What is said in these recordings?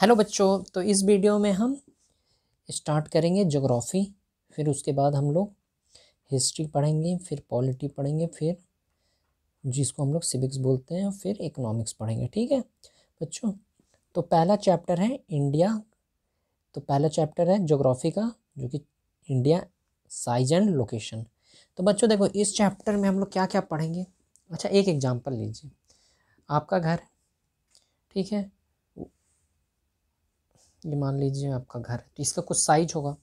Hello बच्चों तो इस वीडियो में हम स्टार्ट करेंगे जोग्राफ़ी फिर उसके बाद हम लोग हिस्ट्री पढ़ेंगे फिर पॉलिटी पढ़ेंगे फिर जिसको हम लोग सिविक्स बोलते हैं फिर इकोनॉमिक्स पढ़ेंगे ठीक है बच्चों तो पहला चैप्टर है इंडिया तो पहला चैप्टर है जोग्राफ़ी का जो कि इंडिया साइज एंड लोकेशन तो बच्चों देखो इस चैप्टर में हम लोग क्या क्या पढ़ेंगे अच्छा एक एग्जाम्पल लीजिए आपका घर ठीक है ये मान लीजिए आपका घर है तो इसका कुछ साइज होगा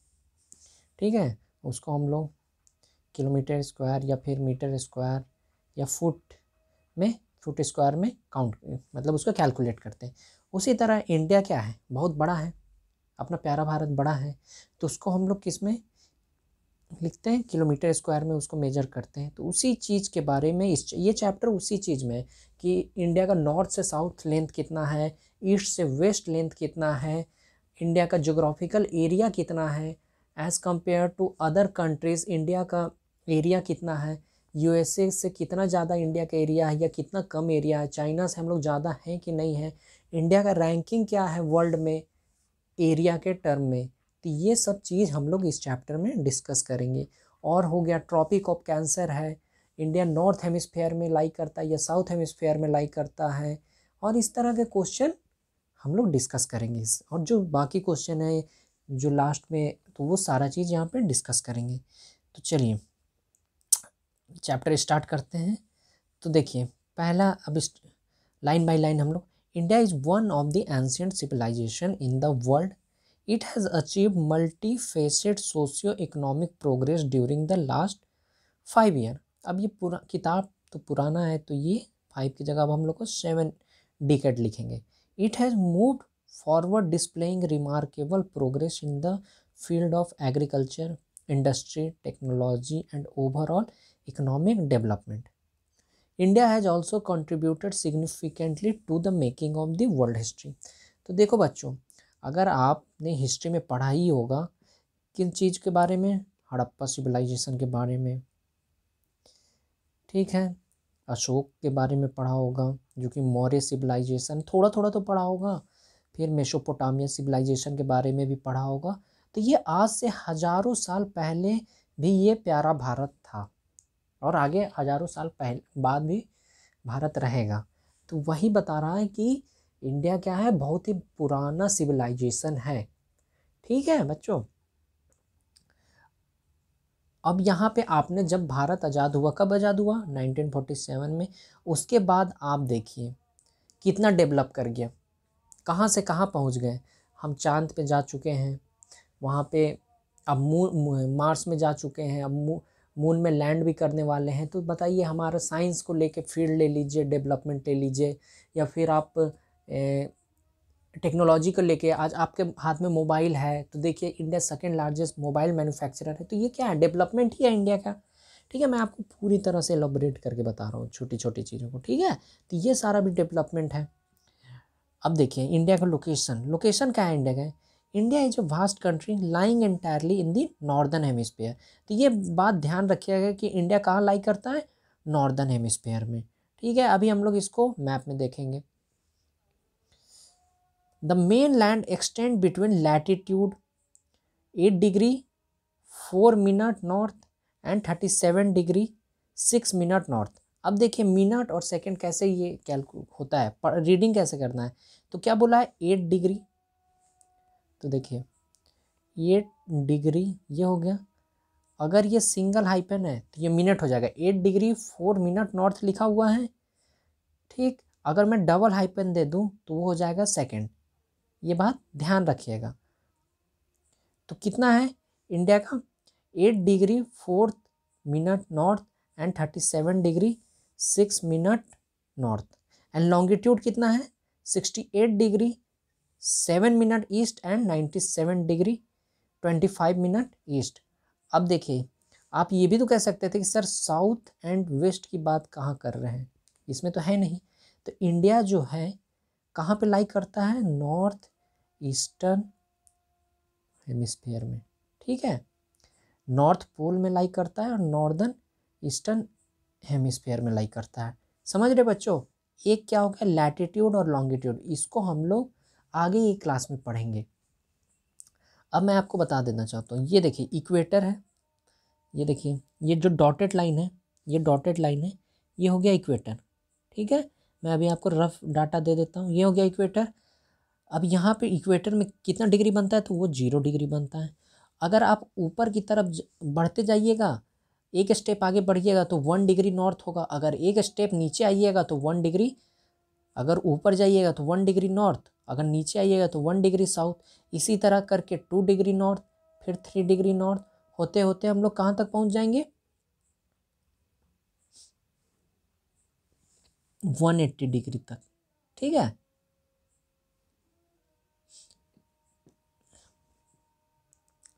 ठीक है उसको हम लोग किलोमीटर स्क्वायर या फिर मीटर स्क्वायर या फुट में फुट स्क्वायर में काउंट मतलब उसको कैलकुलेट करते हैं उसी तरह इंडिया क्या है बहुत बड़ा है अपना प्यारा भारत बड़ा है तो उसको हम लोग किस में लिखते हैं किलोमीटर स्क्वायर में उसको मेजर करते हैं तो उसी चीज़ के बारे में इस ये चैप्टर उसी चीज़ में है कि इंडिया का नॉर्थ से साउथ लेंथ कितना है ईस्ट से वेस्ट लेंथ कितना है इंडिया का जोग्राफिकल एरिया कितना है as compare to other countries India का एरिया कितना है यूएसए से कितना ज़्यादा इंडिया का एरिया है या कितना कम एरिया है चाइना से हम लोग ज़्यादा हैं कि नहीं है इंडिया का रैंकिंग क्या है वर्ल्ड में एरिया के टर्म में तो ये सब चीज़ हम लोग इस चैप्टर में डिस्कस करेंगे और हो गया ट्रॉपिक ऑफ कैंसर है इंडिया नॉर्थ हेमिस्फेयर में लाइक करता है या साउथ हेमिस्फेयर में लाइक करता है और इस तरह के क्वेश्चन हम लोग डिस्कस करेंगे इस और जो बाकी क्वेश्चन है जो लास्ट में तो वो सारा चीज़ यहाँ पे डिस्कस करेंगे तो चलिए चैप्टर स्टार्ट करते हैं तो देखिए पहला अब लाइन बाय लाइन हम लोग India is one of the ancient civilisation in the world it has achieve multi faced socio economic progress during the last five year अब ये पुरा किताब तो पुराना है तो ये फाइव की जगह अब हम लोग को सेवन डिकेट लिखेंगे It has moved forward, displaying remarkable progress in the field of agriculture, industry, technology, and overall economic development. india has also contributed significantly to the making of the world history तो देखो बच्चों अगर आपने history में पढ़ा ही होगा किन चीज़ के बारे में हड़प्पा सिविलाइजेशन के बारे में ठीक है अशोक के बारे में पढ़ा होगा जो कि मौर्य सिविलाइजेशन थोड़ा थोड़ा तो पढ़ा होगा फिर मेसोपोटामिया सिविलाइजेशन के बारे में भी पढ़ा होगा तो ये आज से हज़ारों साल पहले भी ये प्यारा भारत था और आगे हज़ारों साल पहले बाद भी भारत रहेगा तो वही बता रहा है कि इंडिया क्या है बहुत ही पुराना सिविलाइजेशन है ठीक है बच्चों अब यहाँ पे आपने जब भारत आज़ाद हुआ कब आज़ाद हुआ 1947 में उसके बाद आप देखिए कितना डेवलप कर गया कहाँ से कहाँ पहुँच गए हम चांद पे जा चुके हैं वहाँ पे अब मू मार्स में जा चुके हैं अब मून में लैंड भी करने वाले हैं तो बताइए हमारा साइंस को लेके फील्ड ले लीजिए डेवलपमेंट ले लीजिए या फिर आप टेक्नोलॉजी को लेके आज आपके हाथ में मोबाइल है तो देखिए India second largest mobile manufacturer है तो ये क्या है डेवलपमेंट ही है इंडिया का ठीक है मैं आपको पूरी तरह से एलोबरेट करके बता रहा हूँ छोटी छोटी चीज़ों को ठीक है तो ये सारा भी डेवलपमेंट है अब देखिए इंडिया का लोकेशन लोकेशन क्या है इंडिया का India is a vast country lying entirely in the northern hemisphere तो ये बात ध्यान रखिएगा कि इंडिया कहाँ लाई करता है नॉर्दर्न हेमिस्फेयर में ठीक है अभी हम लोग इसको मैप में देखेंगे the mainland extend between latitude eight degree four minute north and thirty seven degree six minute north अब देखिए मिनट और सेकेंड कैसे ये कैलकुलेट होता है रीडिंग कैसे करना है तो क्या बोला है एट डिग्री तो देखिए एट डिग्री ये हो गया अगर ये सिंगल हाइपन है तो ये मिनट हो जाएगा eight degree four minute north लिखा हुआ है ठीक अगर मैं डबल हाइपन दे दूँ तो वो हो जाएगा सेकेंड ये बात ध्यान रखिएगा तो कितना है इंडिया का eight degree fourth minute north and thirty seven degree six minute north and longitude कितना है sixty eight degree seven minute east and ninety seven degree twenty five minute east अब देखिए आप ये भी तो कह सकते थे कि सर साउथ एंड वेस्ट की बात कहाँ कर रहे हैं इसमें तो है नहीं तो इंडिया जो है कहाँ पे लाइक करता है नॉर्थ ईस्टर्न हेमिस्फीयर में ठीक है नॉर्थ पोल में लाई करता है और नॉर्दर्न ईस्टर्न हेमिस्फीयर में लाई करता है समझ रहे बच्चों एक क्या हो गया लैटिट्यूड और लॉन्गिट्यूड इसको हम लोग आगे एक क्लास में पढ़ेंगे अब मैं आपको बता देना चाहता हूँ ये देखिए इक्वेटर है ये देखिए ये जो डॉटेड लाइन है ये डॉटेड लाइन है ये हो गया इक्वेटर ठीक है मैं अभी आपको रफ डाटा दे देता हूँ ये हो गया इक्वेटर अब यहाँ पे इक्वेटर में कितना डिग्री बनता है तो वो जीरो डिग्री बनता है अगर आप ऊपर की तरफ बढ़ते जाइएगा एक स्टेप आगे बढ़िएगा तो वन डिग्री नॉर्थ होगा अगर एक स्टेप नीचे आइएगा तो वन डिग्री अगर ऊपर जाइएगा तो वन डिग्री नॉर्थ अगर नीचे आइएगा तो वन डिग्री साउथ इसी तरह करके टू डिग्री नॉर्थ फिर थ्री डिग्री नॉर्थ होते होते हम लोग कहाँ तक पहुँच जाएंगे वन एट्टी डिग्री तक ठीक है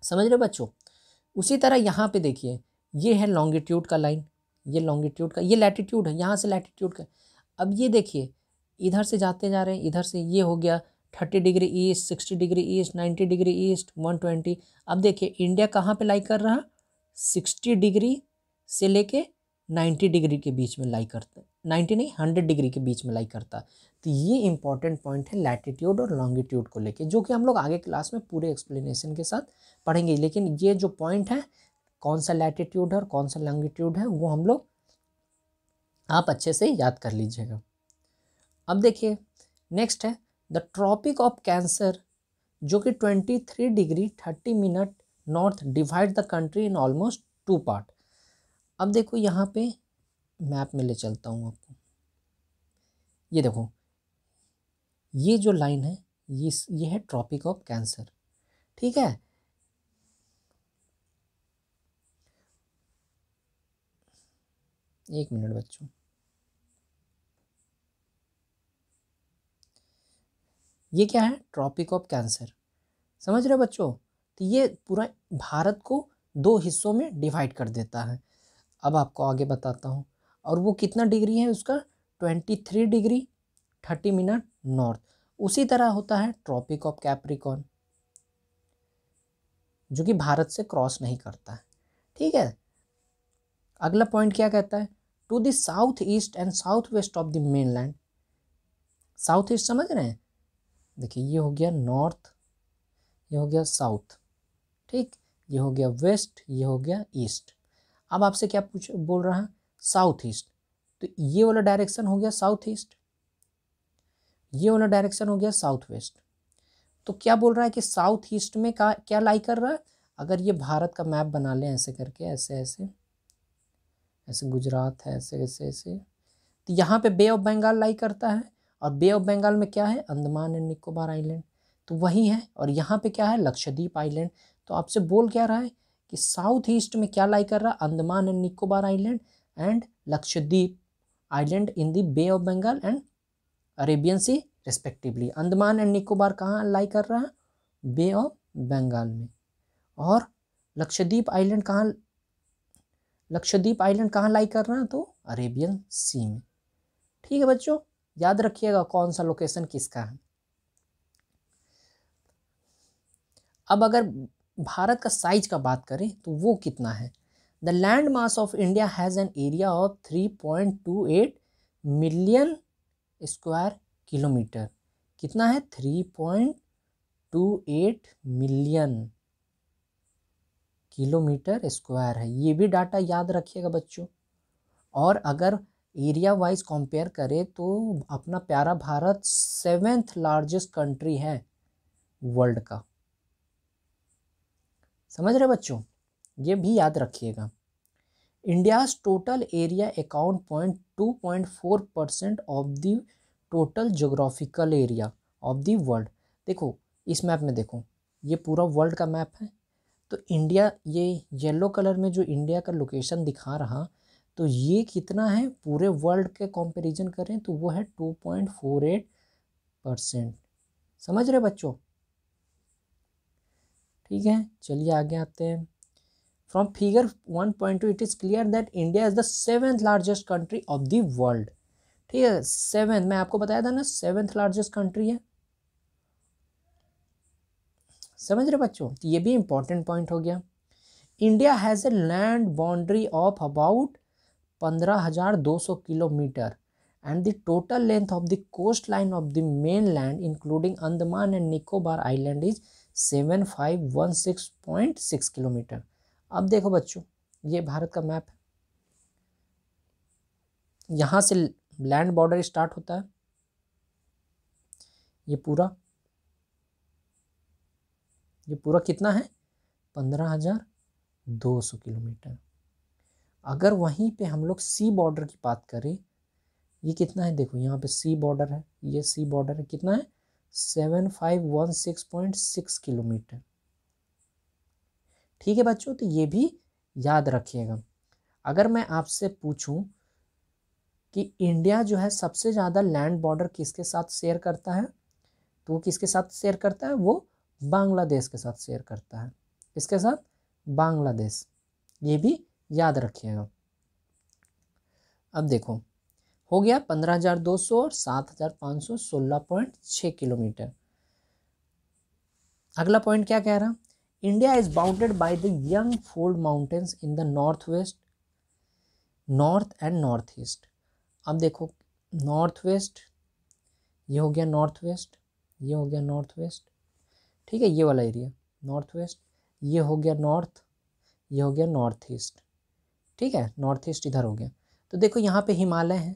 समझ रहे बच्चों उसी तरह यहाँ पे देखिए ये है लॉन्गिट्यूड का लाइन ये लॉन्गिट्यूड का ये लैटीट्यूड है यहाँ से लैटिट्यूड का अब ये देखिए इधर से जाते जा रहे हैं इधर से ये हो गया thirty degree east sixty degree east ninety degree east one twenty अब देखिए इंडिया कहाँ पे लाई कर रहा सिक्सटी डिग्री से लेके नाइन्टी डिग्री के बीच में लाई करते नाइन्टी नहीं हंड्रेड डिग्री के बीच में लाई करता तो ये इंपॉर्टेंट पॉइंट है लैटिट्यूड और लॉन्गिट्यूड को लेके जो कि हम लोग आगे क्लास में पूरे एक्सप्लेनेशन के साथ पढ़ेंगे लेकिन ये जो पॉइंट है कौन सा लैटिट्यूड है और कौन सा लॉन्गिट्यूड है वो हम लोग आप अच्छे से याद कर लीजिएगा अब देखिए नेक्स्ट है द ट्रॉपिक ऑफ कैंसर जो कि twenty three degree thirty minute north divide the country in almost two part अब देखो यहाँ पे मैप में ले चलता हूँ आपको ये देखो ये जो लाइन है ये ये है ट्रॉपिक ऑफ कैंसर ठीक है एक मिनट बच्चों ये क्या है ट्रॉपिक ऑफ कैंसर समझ रहे हो बच्चों तो ये पूरा भारत को दो हिस्सों में डिवाइड कर देता है अब आपको आगे बताता हूँ और वो कितना डिग्री है उसका twenty three degree thirty minute north उसी तरह होता है ट्रॉपिक ऑफ कैप्रिकॉन जो कि भारत से क्रॉस नहीं करता है ठीक है अगला पॉइंट क्या कहता है to the south east and south west of the mainland south east समझ रहे हैं देखिए ये हो गया नॉर्थ ये हो गया साउथ ठीक ये हो गया वेस्ट ये हो गया ईस्ट अब आपसे क्या पूछ बोल रहा है साउथ ईस्ट तो ये वाला डायरेक्शन हो गया साउथ ईस्ट ये वाला डायरेक्शन हो गया साउथ वेस्ट तो क्या बोल रहा है कि साउथ ईस्ट में का क्या लाई कर रहा है अगर ये भारत का मैप बना लें ऐसे करके ऐसे ऐसे ऐसे गुजरात है ऐसे ऐसे ऐसे तो यहाँ पे बे ऑफ बंगाल लाई करता है और बे ऑफ बंगाल में क्या है अंडमान एंड निकोबार आइलैंड तो वही है और यहाँ पे क्या है लक्षद्वीप आइलैंड तो आपसे बोल क्या रहा है कि साउथ ईस्ट में क्या लाई कर रहा है Andaman and Nicobar island and Lakshadweep island in the bay of Bengal and Arabian sea respectively Andaman and Nicobar कहाँ लाई कर रहा है बे ऑफ बंगाल में और लक्षद्वीप आइलैंड कहाँ लक्षद्वीप आइलैंड कहाँ लाई कर रहा है तो अरेबियन सी में ठीक है बच्चों याद रखिएगा कौन सा लोकेशन किसका है अब अगर भारत का साइज का बात करें तो वो कितना है the land of India has an area of three point two eight million square kilometre कितना है three point two eight million kilometre square है ये भी डाटा याद रखिएगा बच्चों और अगर एरिया वाइज कंपेयर करें तो अपना प्यारा भारत सेवेंथ लार्जेस्ट कंट्री है वर्ल्ड का समझ रहे बच्चों ये भी याद रखिएगा India's total area account point two point four percent of the total geographical area of the world देखो इस मैप में देखो ये पूरा वर्ल्ड का मैप है तो इंडिया ये येलो कलर में जो इंडिया का लोकेशन दिखा रहा तो ये कितना है पूरे वर्ल्ड के कंपैरिजन करें तो वो है two point four eight percent समझ रहे बच्चों ठीक है चलिए आगे आते हैं From figure 1.2 it is clear that India is the seventh largest country of the world. ठीक है सेवेंथ मैं आपको बताया था ना सेवेंथ लार्जेस्ट कंट्री है समझ रहे बच्चों तो ये भी इम्पोर्टेंट पॉइंट हो गया India has a land boundary of about पंद्रह हज़ार दो सौ kilometre and the total length of the coastline of the mainland including Andaman and Nicobar island is seven five one six point six kilometre अब देखो बच्चों ये भारत का map है यहाँ से लैंड बॉर्डर स्टार्ट होता है ये पूरा ये पूरा कितना है पंद्रह हज़ार दो सौ किलोमीटर अगर वहीं पे हम लोग सी बॉर्डर की बात करें ये कितना है देखो यहाँ पे सी बॉर्डर है ये सी बॉर्डर है कितना है seven five one six point six kilometre ठीक है बच्चों तो ये भी याद रखिएगा अगर मैं आपसे पूछूं कि इंडिया जो है सबसे ज़्यादा लैंड बॉर्डर किसके साथ शेयर करता है तो वो किसके साथ शेयर करता है वो बांग्लादेश के साथ शेयर करता है इसके साथ बांग्लादेश ये भी याद रखिएगा अब देखो हो गया पंद्रह हज़ार दो सौ और सात हज़ार पाँच सौ सोलह पॉइंट छः किलोमीटर अगला पॉइंट क्या कह रहा India is bounded by the young fold mountains in the north west north and north east अब देखो नॉर्थ वेस्ट ये हो गया नॉर्थ वेस्ट ये हो गया नॉर्थ वेस्ट ठीक है ये वाला एरिया नॉर्थ वेस्ट ये हो गया नॉर्थ ये हो गया नॉर्थ ईस्ट ठीक है नॉर्थ ईस्ट इधर हो गया तो देखो यहाँ पे हिमालय है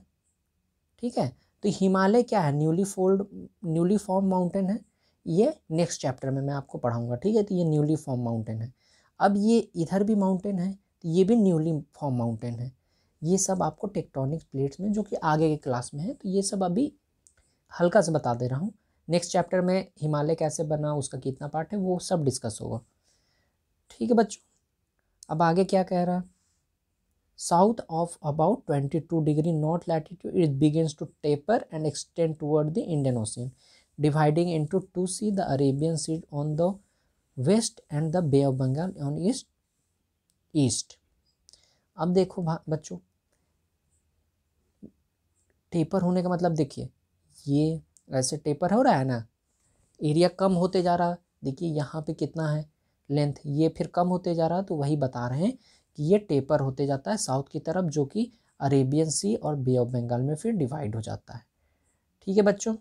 ठीक है तो हिमालय क्या है newly fold newly form mountain है ये नेक्स्ट चैप्टर में मैं आपको पढ़ाऊँगा ठीक है तो ये न्यूली फॉर्म माउंटेन है अब ये इधर भी माउंटेन है तो ये भी न्यूली फॉर्म माउंटेन है ये सब आपको टेक्टोनिक प्लेट्स में जो कि आगे के क्लास में है तो ये सब अभी हल्का से बता दे रहा हूँ नेक्स्ट चैप्टर में हिमालय कैसे बना उसका कितना पार्ट है वो सब डिस्कस होगा ठीक है बच्चों अब आगे क्या कह रहा है south of about twenty two degree north latitude it begins to taper and extend toward the Indian ocean dividing into two sea the Arabian Sea on the west and the bay of Bengal on east east अब देखो बच्चों taper होने का मतलब देखिए ये ऐसे taper हो रहा है ना एरिया कम होते जा रहा देखिए यहाँ पे कितना है लेंथ ये फिर कम होते जा रहा है तो वही बता रहे हैं कि ये टेपर होते जाता है साउथ की तरफ जो कि अरेबियन सी और बे ऑफ बंगाल में फिर डिवाइड हो जाता है ठीक है बच्चों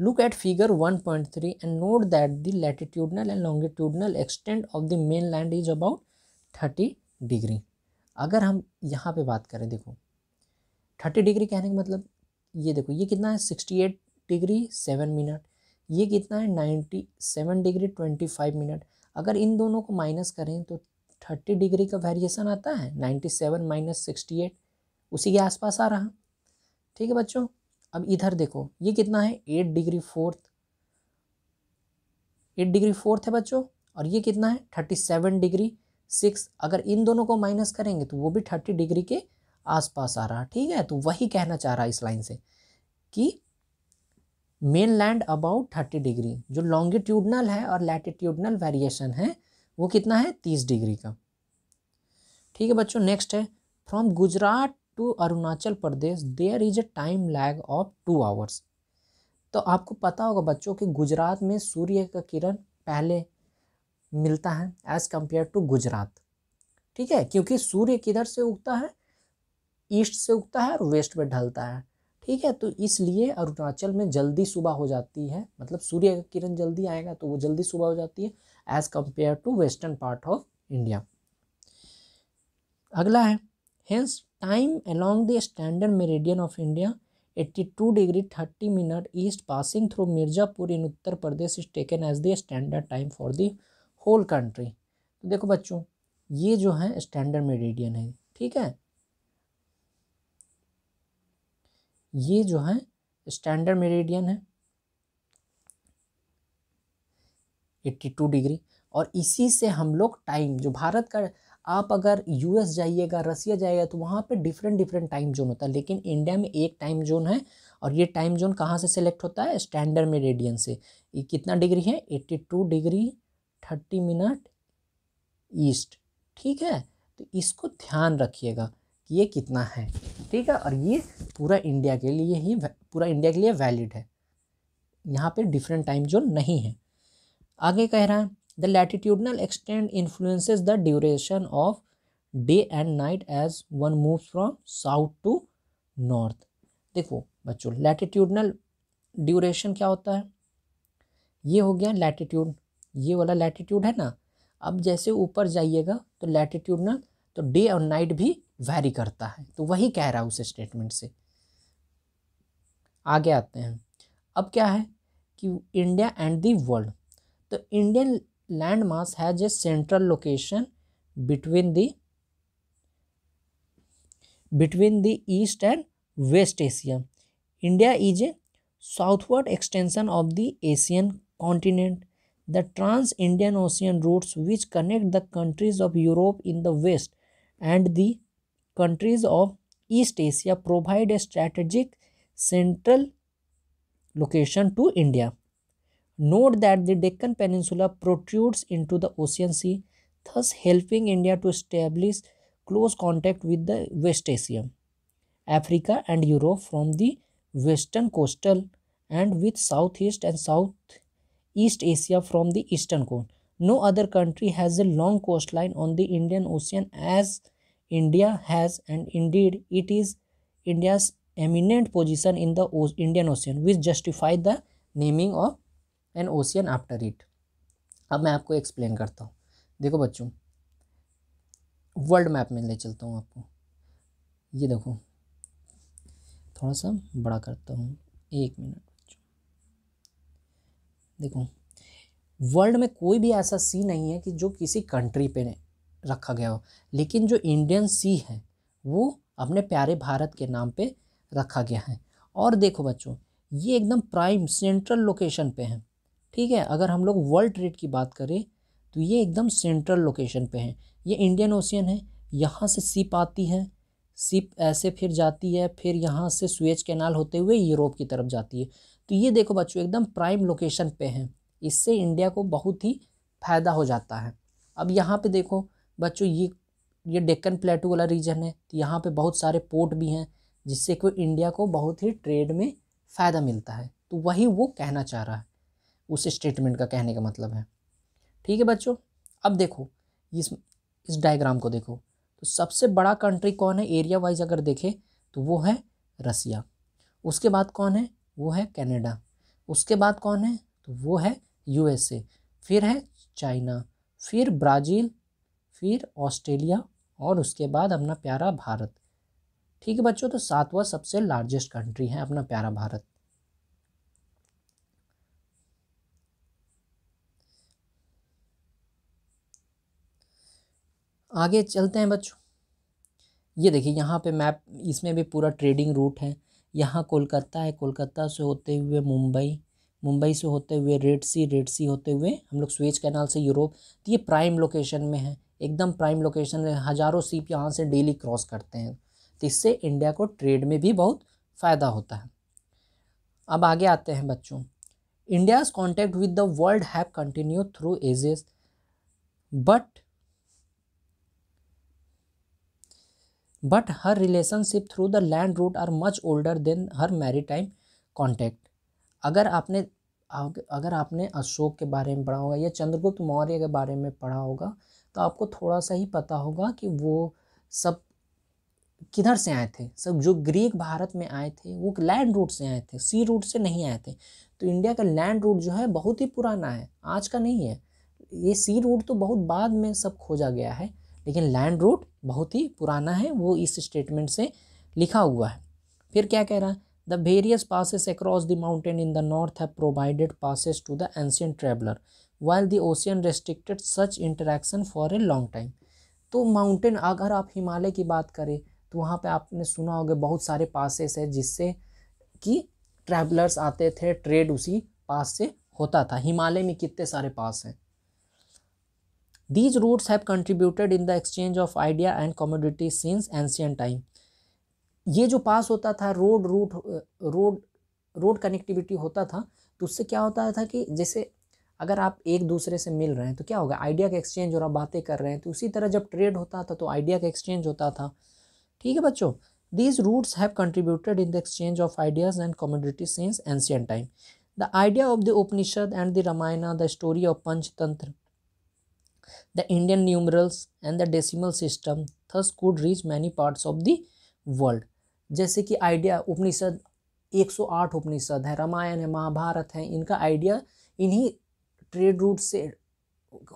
Look at figure 1.3 and note that the latitudinal and longitudinal extent of the mainland is about 30 degree. अगर हम यहाँ पे बात करें देखो 30 डिग्री कहने का मतलब ये देखो ये कितना है 68 डिग्री 7 मिनट ये कितना है 97 डिग्री 25 मिनट अगर इन दोनों को माइनस करें तो 30 डिग्री का वेरिएशन आता है 97 माइनस सिक्सटी उसी के आसपास आ रहा ठीक है बच्चों अब इधर देखो ये कितना है eight degree fourth eight degree fourth है बच्चों और ये कितना है थर्टी सेवन डिग्री सिक्स अगर इन दोनों को माइनस करेंगे तो वो भी थर्टी डिग्री के आसपास आ रहा है ठीक है तो वही कहना चाह रहा है इस लाइन से कि mainland about thirty degree जो लॉन्गिट्यूडनल है और लैटिट्यूडनल वेरिएशन है वो कितना है तीस डिग्री का ठीक है बच्चों नेक्स्ट है from Gujarat to Arunachal Pradesh there is a time lag of two hours तो आपको पता होगा बच्चों कि गुजरात में सूर्य का किरण पहले मिलता है एज़ कम्पेयर टू गुजरात ठीक है क्योंकि सूर्य किधर से उगता है ईस्ट से उगता है और वेस्ट में ढलता है ठीक है तो इसलिए अरुणाचल में जल्दी सुबह हो जाती है मतलब सूर्य का किरण जल्दी आएगा तो वो जल्दी सुबह हो जाती है as compare to western part of India अगला है hence time along the standard meridian of India eighty two degree thirty minute east passing through Mirzapur in Uttar Pradesh is taken as the standard time for the whole country तो देखो बच्चों ये जो है standard meridian है ठीक है ये जो है स्टैंडर्ड मेरेडियन है एट्टी टू डिग्री और इसी से हम लोग टाइम जो भारत का आप अगर यूएस जाइएगा रसिया जाइएगा तो वहाँ पे डिफरेंट डिफरेंट टाइम जोन होता है लेकिन इंडिया में एक टाइम जोन है और ये टाइम जोन कहाँ से सेलेक्ट होता है स्टैंडर्ड में रेडियन से ये कितना डिग्री है eighty two degree thirty minute east ठीक है तो इसको ध्यान रखिएगा कि ये कितना है ठीक है और ये पूरा इंडिया के लिए ही पूरा इंडिया के लिए वैलिड है यहाँ पे डिफरेंट टाइम जोन नहीं है आगे कह रहा है the latitudinal extend influences the duration of day and night as one move from south to north देखो बच्चों लैटिट्यूडनल ड्यूरेशन क्या होता है ये हो गया लैटिट्यूड ये वाला लैटिट्यूड है ना अब जैसे ऊपर जाइएगा तो लैटिट्यूडनल तो डे और नाइट भी वैरी करता है तो वही कह रहा है उस स्टेटमेंट से आगे आते हैं अब क्या है कि इंडिया एंड दी वर्ल्ड तो Indian landmass has a central location between the between the east and west asia india is a southward extension of the asian continent the trans indian ocean routes which connect the countries of europe in the west and the countries of east asia provide a strategic central location to india Note that the Deccan Peninsula protrudes into the Ocean Sea, thus helping India to establish close contact with the West Asia, Africa and Europe from the western coastal and with Southeast and Southeast Asia from the eastern coast. No other country has a long coastline on the Indian Ocean as India has and indeed it is India's eminent position in the o Indian Ocean which justified the naming of and ocean after it अब मैं आपको explain करता हूँ देखो बच्चों world map में ले चलता हूँ आपको ये देखो थोड़ा सा बड़ा करता हूँ एक मिनट बच्चों देखो वर्ल्ड में कोई भी ऐसा सी नहीं है कि जो किसी कंट्री पे रखा गया हो लेकिन जो इंडियन सी है वो अपने प्यारे भारत के नाम पे रखा गया है और देखो बच्चों ये एकदम प्राइम सेंट्रल लोकेशन पे है ठीक है अगर हम लोग वर्ल्ड ट्रेड की बात करें तो ये एकदम सेंट्रल लोकेशन पे है ये इंडियन ओशियन है यहाँ से सिप आती है सिप ऐसे फिर जाती है फिर यहाँ से स्वेज कैनाल होते हुए यूरोप की तरफ जाती है तो ये देखो बच्चों एकदम प्राइम लोकेशन पे है इससे इंडिया को बहुत ही फ़ायदा हो जाता है अब यहाँ पे देखो बच्चों ये ये डेक्कन प्लेटू वाला रीजन है तो यहाँ पर बहुत सारे पोर्ट भी हैं जिससे कि इंडिया को बहुत ही ट्रेड में फ़ायदा मिलता है तो वही वो कहना चाह रहा है उस स्टेटमेंट का कहने का मतलब है ठीक है बच्चों अब देखो इस इस डायग्राम को देखो तो सबसे बड़ा कंट्री कौन है एरिया वाइज अगर देखें तो वो है रसिया उसके बाद कौन है वो है कनाडा उसके बाद कौन है तो वो है यूएसए फिर है चाइना फिर ब्राज़ील फिर ऑस्ट्रेलिया और उसके बाद अपना प्यारा भारत ठीक है बच्चों तो सातवां सबसे लार्जेस्ट कंट्री है अपना प्यारा भारत आगे चलते हैं बच्चों ये देखिए यहाँ पे मैप इसमें भी पूरा ट्रेडिंग रूट है यहाँ कोलकाता है कोलकाता से होते हुए मुंबई मुंबई से होते हुए रेड सी रेड सी होते हुए हम लोग स्वेज कैनाल से यूरोप तो ये प्राइम लोकेशन में है एकदम प्राइम लोकेशन में हज़ारों सीप यहाँ से डेली क्रॉस करते हैं तो इससे इंडिया को ट्रेड में भी बहुत फ़ायदा होता है अब आगे आते हैं बच्चों India's contact with the world have continue through ages but but her relationship through the land route are much older than her maritime contact अगर आपने अगर आपने अशोक के बारे में पढ़ा होगा या चंद्रगुप्त मौर्य के बारे में पढ़ा होगा तो आपको थोड़ा सा ही पता होगा कि वो सब किधर से आए थे सब जो ग्रीक भारत में आए थे वो लैंड रूट से आए थे सी रूट से नहीं आए थे तो इंडिया का लैंड रूट जो है बहुत ही पुराना है आज का नहीं है ये सी रूट तो बहुत बाद में सब खोजा गया है लेकिन लैंड रूट बहुत ही पुराना है वो इस स्टेटमेंट से लिखा हुआ है फिर क्या कह रहा है the various passes across the mountain in the north है provided passes to the ancient traveller while the ocean restricted such interaction for a long time तो माउंटेन अगर आप हिमालय की बात करें तो वहाँ पे आपने सुना होगा बहुत सारे पासेस है जिससे कि ट्रैवलर्स आते थे ट्रेड उसी पास से होता था हिमालय में कितने सारे पास हैं these routes have contributed in the exchange of idea and commodity since ancient time ये जो पास होता था road route road road connectivity होता था तो उससे क्या होता था कि जैसे अगर आप एक दूसरे से मिल रहे हैं तो क्या होगा आइडिया का एक्सचेंज और आप बातें कर रहे हैं तो उसी तरह जब ट्रेड होता था तो आइडिया का एक्सचेंज होता था ठीक है बच्चों these routes have contributed in the exchange of ideas and community since ancient time the idea of the Upanishad and the Ramayana the story of Panchatantra The Indian numerals and the decimal system thus could reach many parts of the world. जैसे कि idea उपनिषद 108 उपनिषद है रामायण है महाभारत है इनका idea इन्हीं trade route से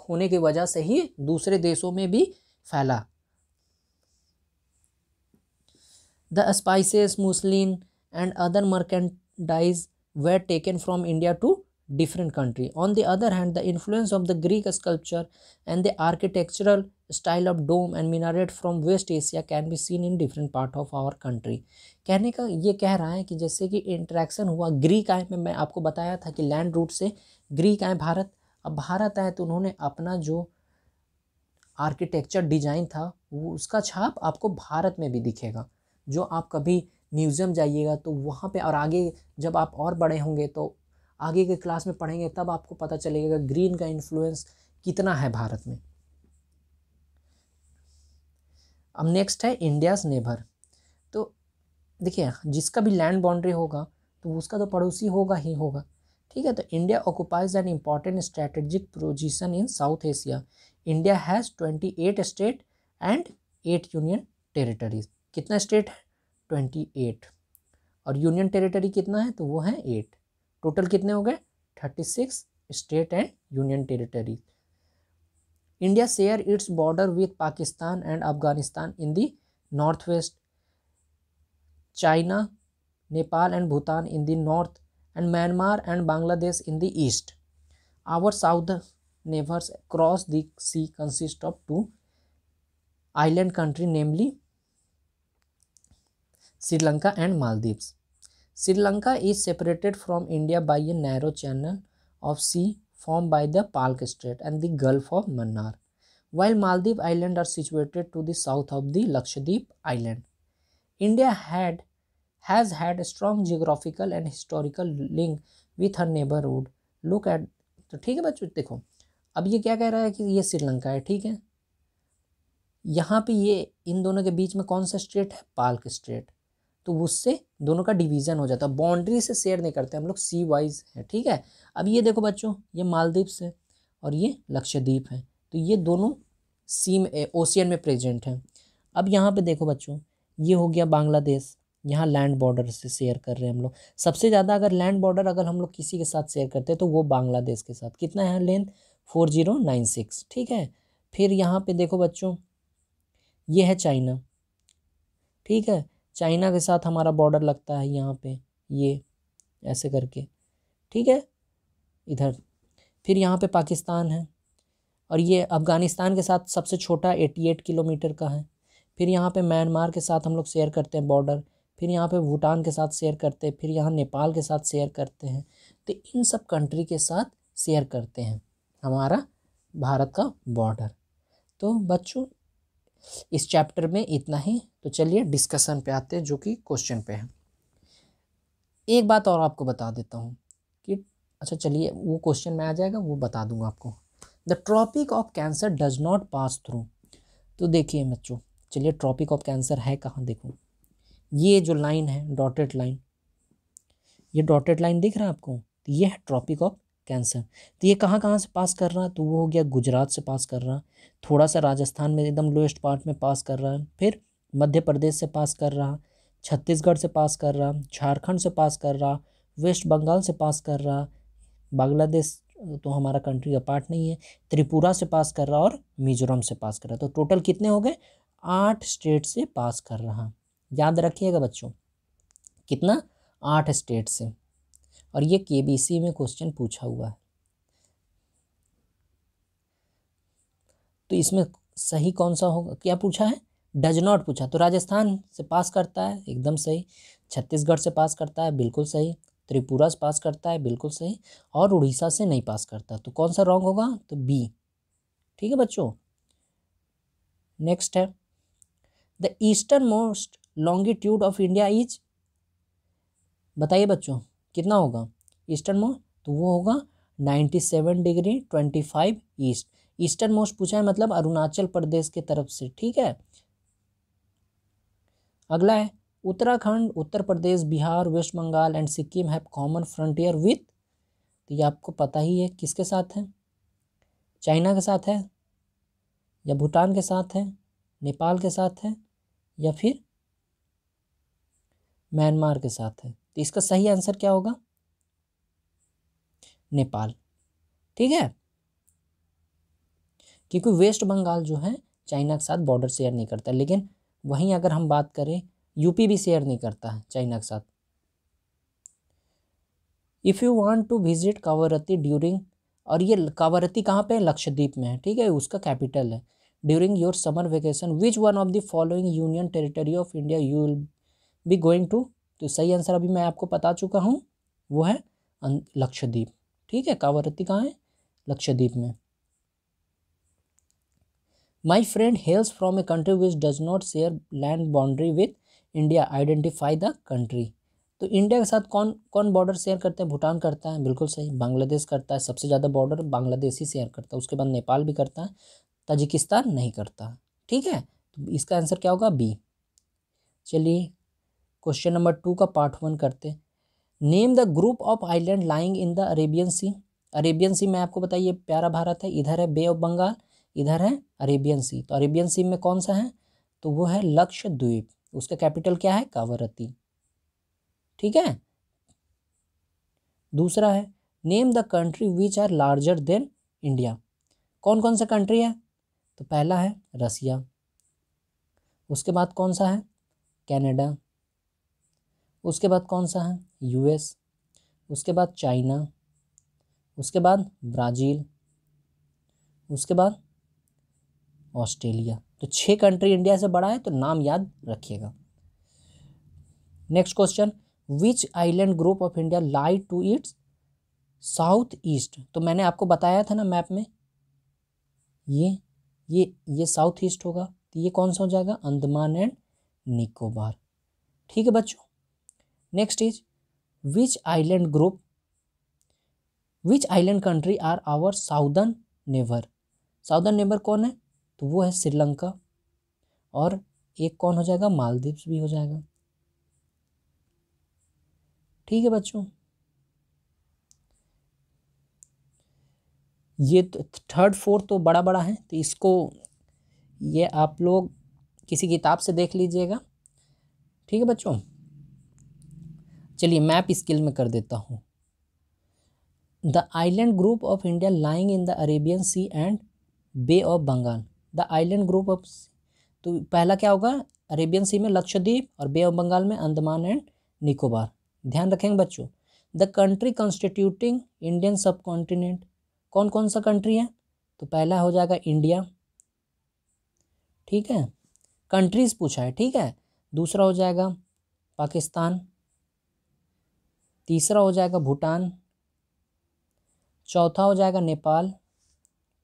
होने की वजह से ही दूसरे देशों में भी फैला the spices muslin and other merchandise were taken from India to different country. On the other hand, the influence of the Greek sculpture and the architectural style of dome and minaret from West Asia can be seen in different part of our country. kehne ka ye keh raha hai ki jaise ki interaction hua greek aaye mein main aapko bataya tha ki land route se greek aaye bharat ab bharat aaye to unhone apna jo architecture design था वो उसका छाप आपको भारत में भी दिखेगा जो आप कभी म्यूज़ियम जाइएगा तो वहाँ पे और आगे जब आप और बड़े होंगे तो आगे के क्लास में पढ़ेंगे तब आपको पता चलेगा ग्रीन का इन्फ्लुएंस कितना है भारत में अब नेक्स्ट है इंडियाज़ नेबर तो देखिए जिसका भी लैंड बाउंड्री होगा तो उसका तो पड़ोसी होगा ही होगा ठीक है तो India occupies an important strategic position in south Asia India has twenty eight state and eight union territories कितना स्टेट है ट्वेंटी एट और यूनियन टेरिटरी कितना है तो वो है एट टोटल कितने हो गए thirty six state and union territory India share its border with Pakistan and Afghanistan in the north west China Nepal and Bhutan in the north and Myanmar and Bangladesh in the east our south neighbours cross the sea consist of two island country namely Sri Lanka and Maldives Sri Lanka is separated from India by a narrow channel of sea form by the Palk strait and the gulf of Mannar while Maldive island are situated to the south of the Lakshadweep island India had has had strong geographical and historical link with her neighbourhood look at तो ठीक है बच्चों देखो अब ये क्या कह रहा है कि ये श्रीलंका है ठीक है यहाँ पे ये इन दोनों के बीच में कौन सा स्टेट है पाल्क स्टेट तो उससे दोनों का डिवीज़न हो जाता है बाउंड्री से शेयर नहीं करते हम लोग सी वाइज है ठीक है अब ये देखो बच्चों ये मालदीप है और ये लक्षद्वीप है तो ये दोनों सी में ओशियन में प्रेजेंट हैं अब यहाँ पे देखो बच्चों ये हो गया बांग्लादेश यहाँ लैंड बॉर्डर से शेयर कर रहे हैं हम लोग सबसे ज़्यादा अगर लैंड बॉर्डर अगर हम लोग किसी के साथ शेयर करते हैं तो वो बांग्लादेश के साथ कितना है length four zero nine six ठीक है फिर यहाँ पे देखो बच्चों ये है चाइना ठीक है चाइना के साथ हमारा बॉर्डर लगता है यहाँ पे ये ऐसे करके ठीक है इधर फिर यहाँ पे पाकिस्तान है और ये अफ़गानिस्तान के साथ सबसे छोटा एटी एट किलोमीटर का है फिर यहाँ पे म्यांमार के साथ हम लोग शेयर करते हैं बॉर्डर फिर यहाँ पे भूटान के साथ शेयर करते हैं फिर यहाँ नेपाल के साथ शेयर करते हैं तो इन सब कंट्री के साथ शेयर करते हैं हमारा भारत का बॉर्डर तो बच्चों इस चैप्टर में इतना ही तो चलिए डिस्कशन पे आते हैं जो कि क्वेश्चन पे है एक बात और आपको बता देता हूँ कि अच्छा चलिए वो क्वेश्चन में आ जाएगा वो बता दूंगा आपको the tropic of cancer does not pass through तो देखिए बच्चों चलिए ट्रॉपिक ऑफ कैंसर है कहाँ देखो ये जो लाइन है डॉटेड लाइन ये डॉटेड लाइन दिख रहा है आपको तो ये है ट्रॉपिक ऑफ कैंसर तो ये कहाँ कहाँ से पास कर रहा है तो वो हो गया गुजरात से पास कर रहा थोड़ा सा राजस्थान में एकदम लोएस्ट पार्ट में पास कर रहा है फिर मध्य प्रदेश से पास कर रहा छत्तीसगढ़ से पास कर रहा झारखंड से पास कर रहा वेस्ट बंगाल से पास कर रहा बांग्लादेश तो हमारा कंट्री का पार्ट नहीं है त्रिपुरा से पास कर रहा और मिजोरम से पास कर रहा तो टोटल कितने हो गए आठ स्टेट से पास कर रहा याद रखिएगा बच्चों कितना आठ स्टेट से और ये के में क्वेश्चन पूछा हुआ है तो इसमें सही कौन सा होगा क्या पूछा है डज नॉट पूछा तो राजस्थान से पास करता है एकदम सही छत्तीसगढ़ से पास करता है बिल्कुल सही त्रिपुरा से पास करता है बिल्कुल सही और उड़ीसा से नहीं पास करता तो कौन सा रॉन्ग होगा तो बी ठीक है बच्चों नेक्स्ट है the eastern most longitude of India is बताइए बच्चों कितना होगा ईस्टर्न मोस्ट तो वो होगा ninety seven degree twenty five east eastern most पूछा है मतलब अरुणाचल प्रदेश के तरफ से ठीक है अगला है Uttarakhand Uttar Pradesh Bihar West Bengal and Sikkim have common frontier with तो ये आपको पता ही है किसके साथ है चाइना के साथ है या भूटान के साथ है नेपाल के साथ है या फिर म्यांमार के साथ है तो इसका सही आंसर क्या होगा नेपाल ठीक है क्योंकि वेस्ट बंगाल जो है चाइना के साथ बॉर्डर शेयर नहीं करता लेकिन वहीं अगर हम बात करें यूपी भी शेयर नहीं करता है चाइना के साथ if you want to visit Kavaratti during और ये कावरती कहाँ पे है लक्षद्वीप में है ठीक है उसका कैपिटल है during your summer vacation which one of the following union territory of India you will be going to तो सही आंसर अभी मैं आपको बता चुका हूँ वो है अं-, लक्षद्वीप ठीक है कावरती कहाँ है लक्षद्वीप में my friend hails from a country which does not share land boundary with India identify the country तो इंडिया के साथ कौन कौन बॉर्डर शेयर करते हैं भूटान करता है बिल्कुल सही बांग्लादेश करता है सबसे ज़्यादा बॉर्डर बांग्लादेश ही शेयर करता है उसके बाद नेपाल भी करता है तजिकिस्तान नहीं करता ठीक है तो इसका आंसर क्या होगा बी चलिए क्वेश्चन नंबर टू का पार्ट वन करते name the group of island lying in the Arabian sea Arabian sea में आपको बताइए प्यारा भारत है इधर है बे ऑफ बंगाल इधर है अरेबियन सी तो अरेबियन सी में कौन सा है तो वो है लक्षद्वीप उसका कैपिटल क्या है कावरती ठीक है दूसरा है name the country which are larger than India कौन कौन सा कंट्री है तो पहला है रसिया उसके बाद कौन सा है कैनेडा उसके बाद कौन सा है यूएस उसके बाद चाइना उसके बाद ब्राज़ील उसके बाद ऑस्ट्रेलिया तो छः कंट्री इंडिया से बड़ा है तो नाम याद रखिएगा next question which island group of India lie to its south east तो मैंने आपको बताया था ना मैप में ये ये ये साउथ ईस्ट होगा तो ये कौन सा हो जाएगा अंडमान एंड निकोबार ठीक है बच्चों next is which island group which island country are our southern neighbour southern neighbour कौन है तो वो है श्रीलंका और एक कौन हो जाएगा मालदीव्स भी हो जाएगा ठीक है बच्चों ये थर्ड फोर्थ तो, तो बड़ा बड़ा है तो इसको ये आप लोग किसी किताब से देख लीजिएगा ठीक है बच्चों चलिए मैप स्किल में कर देता हूँ the island group of India lying in the Arabian sea and bay of Bengal the island group of तो पहला क्या होगा अरेबियन सी में लक्षद्वीप और बे ऑफ बंगाल में अंडमान एंड निकोबार ध्यान रखेंगे बच्चों the country constituting Indian subcontinent कौन कौन सा कंट्री है तो पहला हो जाएगा इंडिया ठीक है कंट्रीज पूछा है ठीक है दूसरा हो जाएगा पाकिस्तान तीसरा हो जाएगा भूटान चौथा हो जाएगा नेपाल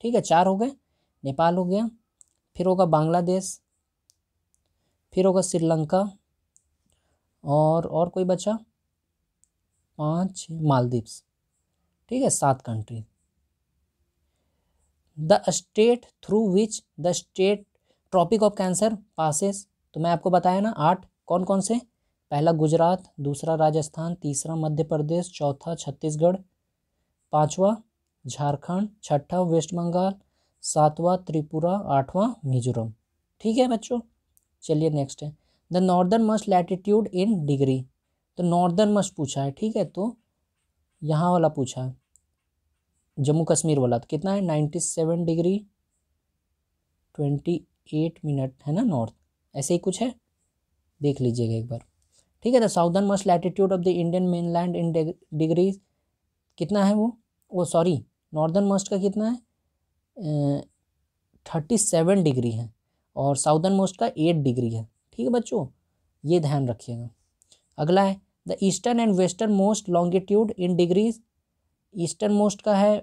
ठीक है चार हो गए नेपाल हो गया फिर होगा बांग्लादेश फिर होगा श्रीलंका और और कोई बचा पाँच मालदीव्स ठीक है सात country the state through which the state tropic of cancer passes तो मैं आपको बताया ना आठ कौन कौन से पहला गुजरात दूसरा राजस्थान तीसरा मध्य प्रदेश चौथा छत्तीसगढ़ पाँचवा झारखंड छठा वेस्ट बंगाल सातवा त्रिपुरा आठवां मिजोरम ठीक है बच्चों चलिए नेक्स्ट है the northern most latitude in degree तो नॉर्दर्न मस्ट पूछा है ठीक है तो यहाँ वाला पूछा है जम्मू कश्मीर वाला तो कितना है ninety seven degree twenty eight minute है ना नॉर्थ ऐसे ही कुछ है देख लीजिएगा एक बार ठीक है the southernmost latitude of the Indian mainland in degrees कितना है वो वो सॉरी नॉर्दर्न मोस्ट का कितना है थर्टी सेवन डिग्री है और साउदर्न मोस्ट का एट डिग्री है ठीक है बच्चों ये ध्यान रखिएगा अगला है the eastern and westernmost longitude in degrees easternmost का है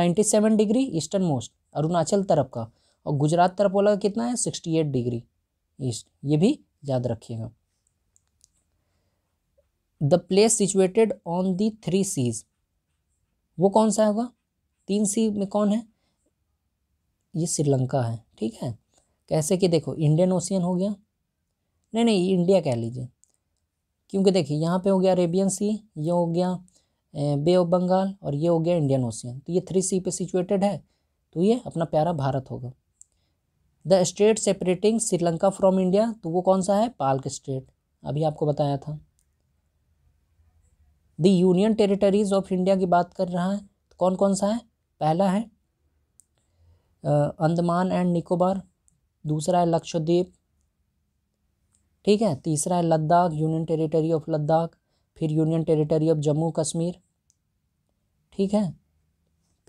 ninety seven degree easternmost Arunachal तरफ का और गुजरात तरफ वाला कितना है सिक्सटी एट डिग्री ईस्ट ये भी याद रखिएगा the place situated on the three seas वो कौन सा होगा तीन सी में कौन है ये श्रीलंका है ठीक है कैसे कि देखो इंडियन ओशियन हो गया नहीं नहीं इंडिया कह लीजिए क्योंकि देखिए यहाँ पे हो गया अरेबियन सी ये हो गया बे ऑफ बंगाल और ये हो गया इंडियन ओशियन तो ये थ्री सी पे सिचुएटेड है तो ये अपना प्यारा भारत होगा the state separating Sri Lanka from India तो वो कौन सा है पाल्क स्टेट अभी आपको बताया था the union territories of India की बात कर रहा है तो कौन कौन सा है पहला है अंदमान एंड निकोबार दूसरा है लक्षद्वीप ठीक है तीसरा है Ladakh union territory of Ladakh फिर union territory of Jammu Kashmir ठीक है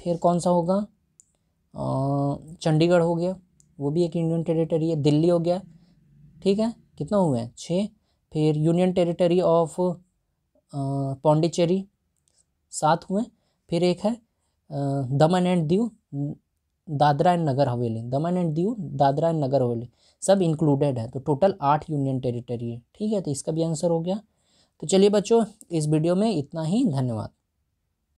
फिर कौन सा होगा चंडीगढ़ हो गया वो भी एक यूनियन टेरिटरी है दिल्ली हो गया ठीक है कितना हुए हैं छः फिर यूनियन टेरिटरी ऑफ पौंडीचेरी सात हुए फिर एक है Daman and Diu Dadra and Nagar Haveli Daman and Diu Dadra and Nagar Haveli सब इंक्लूडेड है तो टोटल आठ यूनियन टेरिटरी है ठीक है तो इसका भी आंसर हो गया तो चलिए बच्चों इस वीडियो में इतना ही धन्यवाद